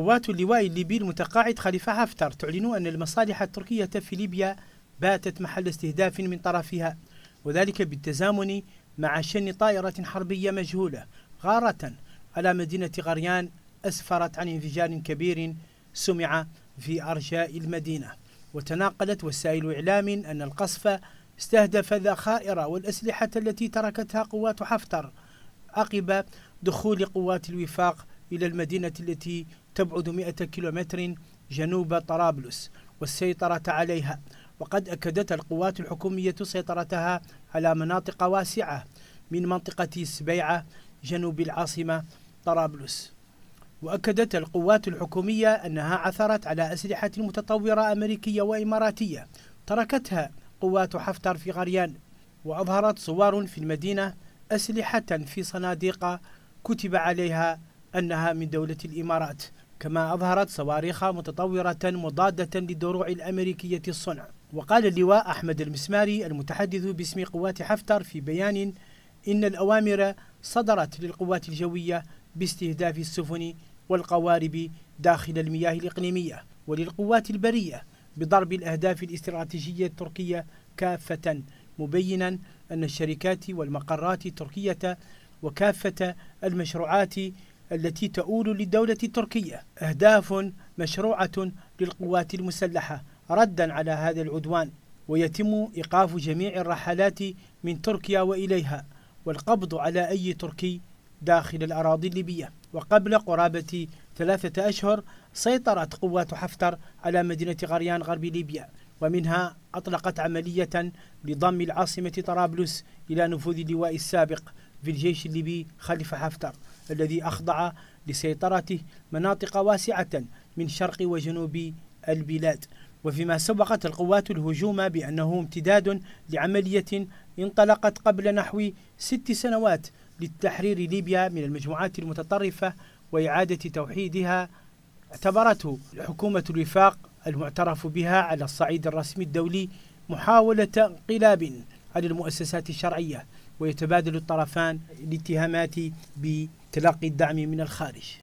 قوات اللواء الليبي المتقاعد خليفة حفتر تعلن أن المصالح التركية في ليبيا باتت محل استهداف من طرفها وذلك بالتزامن مع شن طائرة حربية مجهولة غارة على مدينة غريان أسفرت عن انفجار كبير سمع في أرجاء المدينة وتناقلت وسائل إعلام أن القصف استهدف ذخائر والأسلحة التي تركتها قوات حفتر عقب دخول قوات الوفاق إلى المدينة التي تبعد 100 كيلومتر جنوب طرابلس والسيطرة عليها وقد أكدت القوات الحكومية سيطرتها على مناطق واسعة من منطقة سبيعة جنوب العاصمة طرابلس وأكدت القوات الحكومية أنها عثرت على أسلحة متطورة أمريكية وإماراتية تركتها قوات حفتر في غريان وأظهرت صور في المدينة أسلحة في صناديق كتب عليها أنها من دولة الإمارات كما أظهرت صواريخ متطورة مضادة للدروع الأمريكية الصنع وقال اللواء أحمد المسماري المتحدث باسم قوات حفتر في بيان إن الأوامر صدرت للقوات الجوية باستهداف السفن والقوارب داخل المياه الإقليمية وللقوات البرية بضرب الأهداف الاستراتيجية التركية كافة مبينا أن الشركات والمقرات التركية وكافة المشروعات التي تؤول للدولة التركية أهداف مشروعة للقوات المسلحة ردا على هذا العدوان ويتم إيقاف جميع الرحلات من تركيا وإليها والقبض على أي تركي داخل الأراضي الليبية وقبل قرابة ثلاثة أشهر سيطرت قوات حفتر على مدينة غريان غرب ليبيا ومنها أطلقت عملية لضم العاصمة طرابلس إلى نفوذ اللواء السابق في الجيش الليبي خلف حفتر الذي أخضع لسيطرته مناطق واسعة من شرق وجنوب البلاد وفيما سبقت القوات الهجوم بأنه امتداد لعملية انطلقت قبل نحو ست سنوات لتحرير ليبيا من المجموعات المتطرفة وإعادة توحيدها اعتبرته حكومة الوفاق المعترف بها على الصعيد الرسمي الدولي محاولة انقلاب على المؤسسات الشرعية ويتبادل الطرفان الاتهامات بتلقي الدعم من الخارج